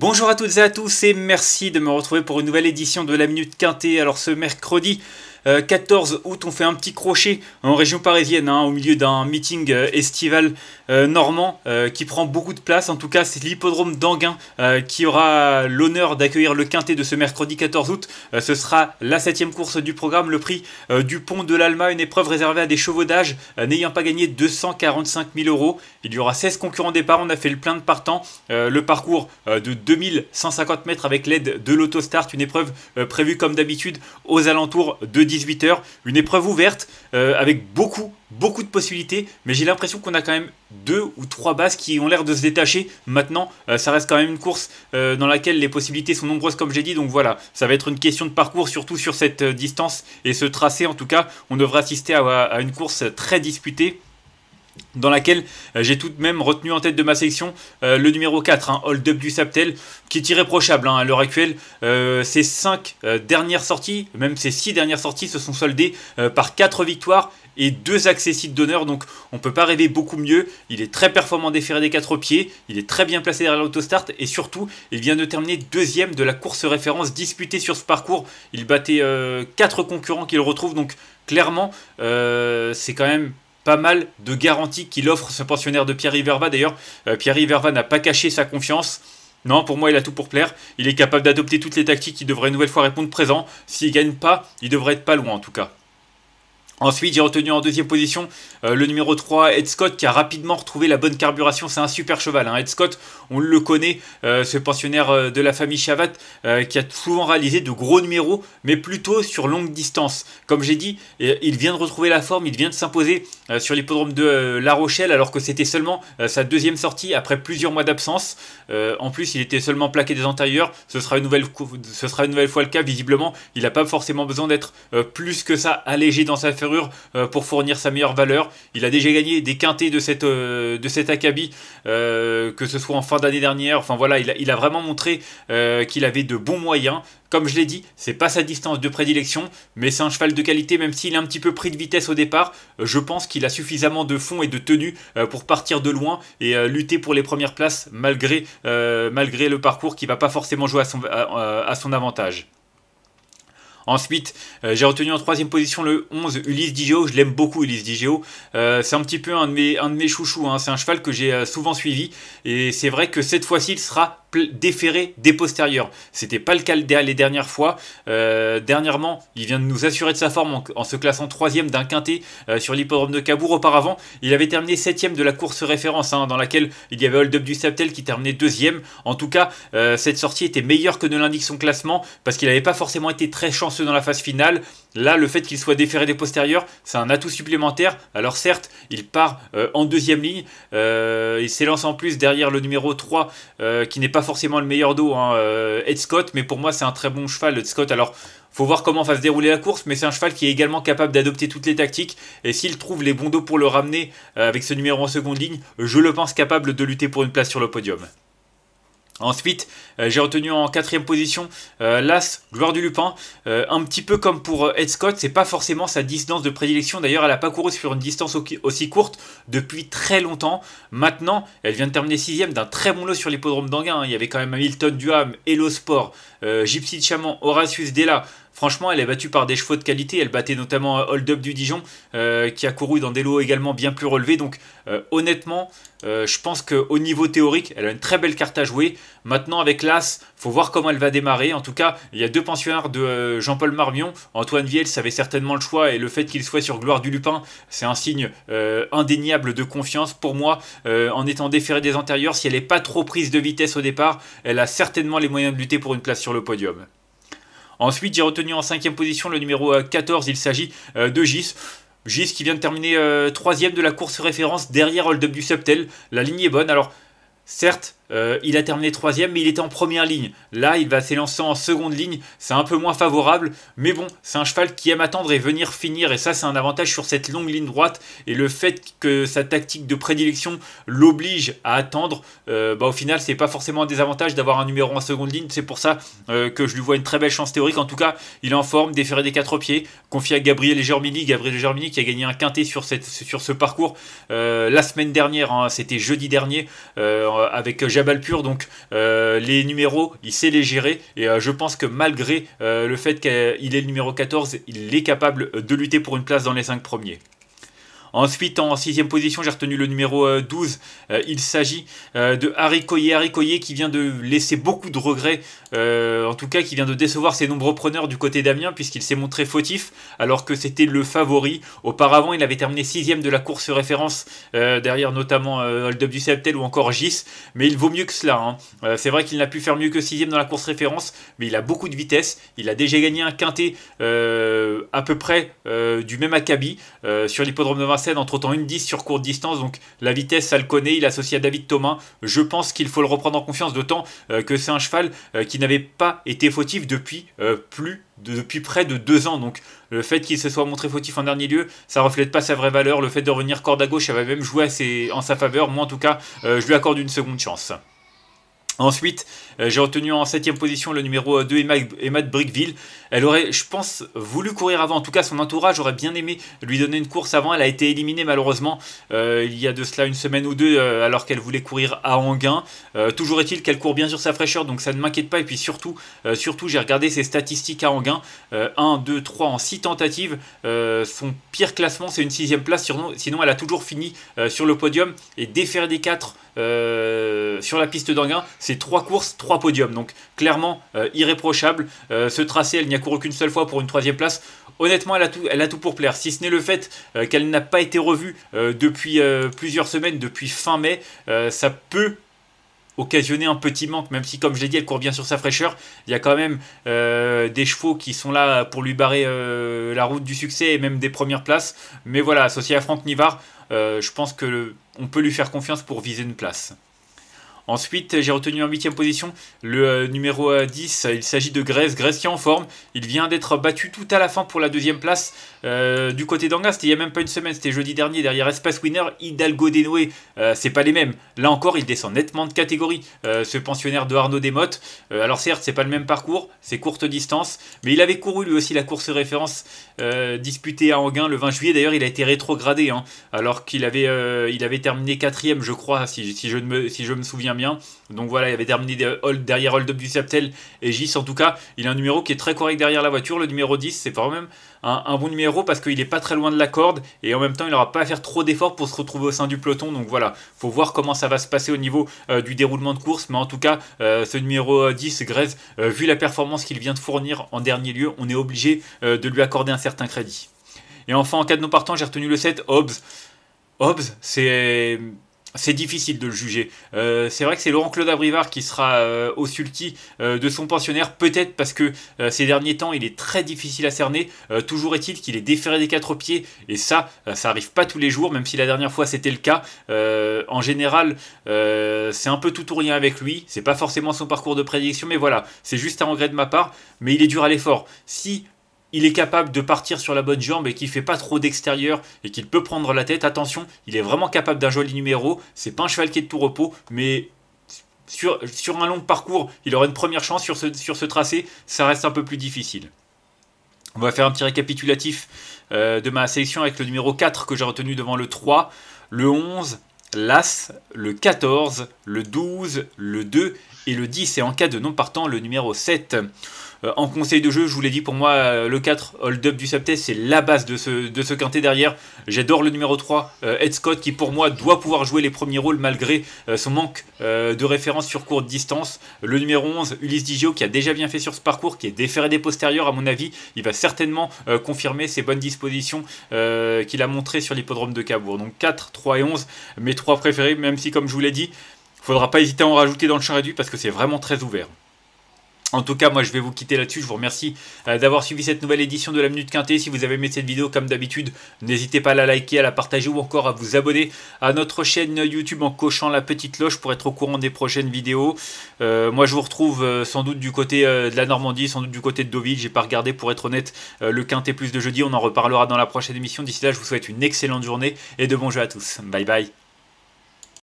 Bonjour à toutes et à tous et merci de me retrouver pour une nouvelle édition de la Minute Quintée. Alors ce mercredi, 14 euh, août, on fait un petit crochet en région parisienne, hein, au milieu d'un meeting euh, estival euh, normand qui prend beaucoup de place. En tout cas, c'est l'hippodrome d'Anguin qui aura l'honneur d'accueillir le quintet de ce mercredi 14 août. ce sera la septième course du programme, le prix du Pont de l'Alma, une épreuve réservée à des chevaux d'âge n'ayant pas gagné 245 000 euros. Il y aura 16 concurrents départ, on a fait le plein de partants. le parcours de 2150 mètres avec l'aide de l'autostart, une épreuve prévue comme d'habitude aux alentours de 18h, une épreuve ouverte euh, avec beaucoup, beaucoup de possibilités, mais j'ai l'impression qu'on a quand même deux ou trois bases qui ont l'air de se détacher. Maintenant, euh, ça reste quand même une course euh, dans laquelle les possibilités sont nombreuses, comme j'ai dit. Donc voilà, ça va être une question de parcours, surtout sur cette distance et ce tracé. En tout cas, on devrait assister à une course très disputée dans laquelle euh, j'ai tout de même retenu en tête de ma section euh, le numéro 4, un hein, Hold Up du Saptel, qui est irréprochable hein, à l'heure actuelle. Euh, ses 5 dernières sorties, même ses 6 dernières sorties, se sont soldées par 4 victoires et 2 accessites d'honneur, donc on ne peut pas rêver beaucoup mieux. Il est très performant déféré des 4 pieds, il est très bien placé derrière l'autostart, et surtout, il vient de terminer deuxième de la course référence disputée sur ce parcours. Il battait 4 concurrents qu'il retrouve, donc clairement, c'est quand même pas mal de garanties qu'il offre ce pensionnaire de Pierre Riverva. D'ailleurs, euh, Pierre Riverva n'a pas caché sa confiance. Non, pour moi, il a tout pour plaire. Il est capable d'adopter toutes les tactiques. Il devrait une nouvelle fois répondre présent. S'il gagne pas, il devrait être pas loin en tout cas. Ensuite, j'ai retenu en deuxième position euh, le numéro 3, Ed Scott, qui a rapidement retrouvé la bonne carburation. C'est un super cheval. Hein. Ed Scott, on le connaît, euh, ce pensionnaire euh, de la famille Chavat, qui a souvent réalisé de gros numéros, mais plutôt sur longue distance. Comme j'ai dit, il vient de retrouver la forme, il vient de s'imposer sur l'hippodrome de La Rochelle, alors que c'était seulement sa deuxième sortie après plusieurs mois d'absence. en plus, il était seulement plaqué des antérieurs. Ce sera une nouvelle, fois le cas, visiblement. Il n'a pas forcément besoin d'être plus que ça allégé dans sa fermeture. Euh, pour fournir sa meilleure valeur. Il a déjà gagné des quintés de, euh, de cet acabit, euh, que ce soit en fin d'année dernière. Enfin voilà, il a, vraiment montré qu'il avait de bons moyens. Comme je l'ai dit, c'est pas sa distance de prédilection, mais c'est un cheval de qualité, même s'il a un petit peu pris de vitesse au départ. Je pense qu'il a suffisamment de fond et de tenue pour partir de loin et lutter pour les premières places malgré, le parcours qui va pas forcément jouer à son avantage. Ensuite, euh, j'ai retenu en troisième position le 11 Ulysse Digio. Je l'aime beaucoup, Ulysse Digio. Euh, c'est un petit peu un de mes, un de chouchous. Hein. C'est un cheval que j'ai euh, souvent suivi. Et c'est vrai que cette fois-ci, il sera déféré des postérieurs. C'était pas le cas les dernières fois. Euh, dernièrement, il vient de nous assurer de sa forme en, se classant troisième d'un quintet euh, sur l'hippodrome de Cabourg. Auparavant, il avait terminé septième de la course référence, hein, dans laquelle il y avait Hold Up du Saptel qui terminait deuxième. En tout cas, euh, cette sortie était meilleure que ne l'indique son classement parce qu'il n'avait pas forcément été très chanceux dans la phase finale. Là, le fait qu'il soit déféré des postérieurs, c'est un atout supplémentaire. Alors certes, il part en deuxième ligne. il s'élance en plus derrière le numéro 3 qui n'est pas forcément le meilleur dos, hein, euh, Ed Scott, mais pour moi c'est un très bon cheval, Ed Scott. Alors faut voir comment va se dérouler la course, mais c'est un cheval qui est également capable d'adopter toutes les tactiques. Et s'il trouve les bons dos pour le ramener euh, avec ce numéro en seconde ligne, je le pense capable de lutter pour une place sur le podium. Ensuite, euh, j'ai retenu en quatrième position euh, l'As, Gloire du Lupin. Euh, un petit peu comme pour Ed Scott, c'est pas forcément sa distance de prédilection. D'ailleurs, elle a pas couru sur une distance aussi courte depuis très longtemps. Maintenant, elle vient de terminer sixième d'un très bon lot sur l'hippodrome d'Anguin. Il y avait quand même Hamilton Duham, Hello Sport, Gypsy de Chamant, Horatius Della. Franchement, elle est battue par des chevaux de qualité. Elle battait notamment euh, Hold Up du Dijon, euh, qui a couru dans des lots également bien plus relevés. Donc, euh, honnêtement, je pense qu'au niveau théorique, elle a une très belle carte à jouer. Maintenant, avec l'As, faut voir comment elle va démarrer. En tout cas, il y a deux pensionnaires de Jean-Paul Marmion. Antoine Viel savait certainement le choix et le fait qu'il soit sur Gloire du Lupin, c'est un signe indéniable de confiance pour moi. en étant déférée des antérieurs, si elle n'est pas trop prise de vitesse au départ, elle a certainement les moyens de lutter pour une place sur le podium. Ensuite, j'ai retenu en cinquième position le numéro 14, euh, il s'agit euh, de Gis. Gis qui vient de terminer euh, troisième de la course référence derrière Hold Up du Subtel. La ligne est bonne. Alors, certes, euh, il a terminé troisième, mais il était en première ligne. Là, il va s'élancer en seconde ligne. C'est un peu moins favorable, mais bon, c'est un cheval qui aime attendre et venir finir. Et ça, c'est un avantage sur cette longue ligne droite. Et le fait que sa tactique de prédilection l'oblige à attendre, euh, bah, au final, c'est pas forcément un désavantage d'avoir un numéro en seconde ligne. C'est pour ça euh, que je lui vois une très belle chance théorique. En tout cas, il est en forme, déféré des quatre pieds, confié à Gabriel Germini. Gabriel Germini qui a gagné un quintet sur, cette, sur ce parcours la semaine dernière. Hein. C'était jeudi dernier avec donc euh, les numéros, il sait les gérer. Et euh, je pense que malgré euh, le fait qu'il est le numéro 14, il est capable de lutter pour une place dans les 5 premiers. Ensuite, en sixième position, j'ai retenu le numéro 12. Euh, euh, il s'agit euh, de Harry Coyer. Harry Coyer qui vient de laisser beaucoup de regrets, en tout cas qui vient de décevoir ses nombreux preneurs du côté d'Amiens, puisqu'il s'est montré fautif alors que c'était le favori. Auparavant, il avait terminé sixième de la course référence, derrière notamment Hold Up du Septel ou encore Gis. Mais il vaut mieux que cela. Hein. C'est vrai qu'il n'a pu faire mieux que sixième dans la course référence, mais il a beaucoup de vitesse. Il a déjà gagné un quintet à peu près du même acabit sur l'hippodrome de entre temps une 10 sur courte distance, donc la vitesse ça le connaît, il associe à David Thomas, je pense qu'il faut le reprendre en confiance, d'autant euh, que c'est un cheval euh, qui n'avait pas été fautif depuis euh, plus de, depuis près de deux ans. Donc le fait qu'il se soit montré fautif en dernier lieu, ça reflète pas sa vraie valeur. Le fait de revenir corde à gauche, ça va même joué assez, en sa faveur. Moi en tout cas, je lui accorde une seconde chance. Ensuite, euh, j'ai retenu en 7 position le numéro 2, euh, Emma, de Brickville. Elle aurait, je pense, voulu courir avant. En tout cas, son entourage aurait bien aimé lui donner une course avant. Elle a été éliminée malheureusement euh, il y a de cela une semaine ou deux alors qu'elle voulait courir à Anguin. toujours est-il qu'elle court bien sur sa fraîcheur, donc ça ne m'inquiète pas. Et puis surtout, surtout j'ai regardé ses statistiques à Anguin. 1, 2, 3 en 6 tentatives. son pire classement, c'est une sixième place. Sinon, elle a toujours fini sur le podium. Et défaire des 4 sur la piste d'Anguin, c'est 3 courses, podiums. Donc clairement euh, irréprochable. Euh, ce tracé, elle n'y a couru qu'une seule fois pour une troisième place. Honnêtement, elle a tout, elle a tout pour plaire. Si ce n'est le fait euh, qu'elle n'a pas été revue depuis plusieurs semaines, depuis fin mai, ça peut occasionner un petit manque, même si comme je l'ai dit, elle court bien sur sa fraîcheur. Il y a quand même des chevaux qui sont là pour lui barrer la route du succès et même des premières places. Mais voilà, associé à Franck Nivard, je pense que on peut lui faire confiance pour viser une place. Ensuite, j'ai retenu en 8 position le euh, numéro 10. Euh, il s'agit de Grèce. Grèce qui est en forme. Il vient d'être battu tout à la fin pour la deuxième place euh, du côté d'Angas C'était il n'y a même pas une semaine. C'était jeudi dernier derrière Espace Winner. Hidalgo Denoé. Euh, c'est pas les mêmes. Là encore, il descend nettement de catégorie. ce pensionnaire de Arnaud Desmottes. alors certes, c'est pas le même parcours. C'est courte distance. Mais il avait couru lui aussi la course référence disputée à Anguin le 20 juillet. D'ailleurs, il a été rétrogradé. Hein, alors qu'il avait, il avait terminé quatrième, je crois, si, je me, si je me souviens bien. Donc voilà, il avait terminé derrière Hold Up du septel, et Gis. En tout cas, il a un numéro qui est très correct derrière la voiture. Le numéro 10, c'est quand même un, bon numéro parce qu'il n'est pas très loin de la corde et en même temps, il n'aura pas à faire trop d'efforts pour se retrouver au sein du peloton. Donc voilà, faut voir comment ça va se passer au niveau euh, du déroulement de course. Mais en tout cas, euh, ce numéro 10, euh, grèze vu la performance qu'il vient de fournir en dernier lieu, on est obligé de lui accorder un certain crédit. Et enfin, en cas de non partant, j'ai retenu le 7, Hobbs. Hobbs, c'est c'est difficile de le juger. Euh, c'est vrai que c'est Laurent Claude Abrivard qui sera euh, au sulti euh, de son pensionnaire, peut-être parce que ces derniers temps il est très difficile à cerner. toujours est-il qu'il est déféré des quatre pieds, et ça, ça arrive pas tous les jours, même si la dernière fois c'était le cas. en général, c'est un peu tout ou rien avec lui. C'est pas forcément son parcours de prédiction, mais voilà, c'est juste un regret de ma part. Mais il est dur à l'effort. Si il est capable de partir sur la bonne jambe et qu'il fait pas trop d'extérieur et qu'il peut prendre la tête, attention, il est vraiment capable d'un joli numéro. C'est pas un cheval qui est de tout repos, mais sur, sur, un long parcours, il aura une première chance sur ce, sur ce tracé, ça reste un peu plus difficile. On va faire un petit récapitulatif euh, de ma sélection avec le numéro 4 que j'ai retenu devant le 3, le 11, l'As, le 14, le 12, le 2 et le 10. Et en cas de non partant, le numéro 7. Euh, en conseil de jeu, je vous l'ai dit, pour moi, euh, le 4, hold-up du sapté, c'est la base de ce, de quintet derrière. J'adore le numéro 3, euh, Ed Scott, qui pour moi doit pouvoir jouer les premiers rôles malgré son manque de référence sur courte distance. Le numéro 11, Ulysse Digio, qui a déjà bien fait sur ce parcours, qui est déféré des postérieurs, à mon avis, il va certainement confirmer ses bonnes dispositions qu'il a montrées sur l'hippodrome de Cabourg. Donc 4, 3 et 11, mes trois préférés, même si, comme je vous l'ai dit, il faudra pas hésiter à en rajouter dans le champ réduit parce que c'est vraiment très ouvert. En tout cas, moi je vais vous quitter là-dessus. Je vous remercie euh, d'avoir suivi cette nouvelle édition de la Minute Quintée. Si vous avez aimé cette vidéo, comme d'habitude, n'hésitez pas à la liker, à la partager ou encore à vous abonner à notre chaîne YouTube en cochant la petite cloche pour être au courant des prochaines vidéos. Euh, moi je vous retrouve euh, sans doute du côté de la Normandie, sans doute du côté de Deauville. J'ai pas regardé pour être honnête le Quintet Plus de jeudi. On en reparlera dans la prochaine émission. D'ici là, je vous souhaite une excellente journée et de bons jeux à tous. Bye bye.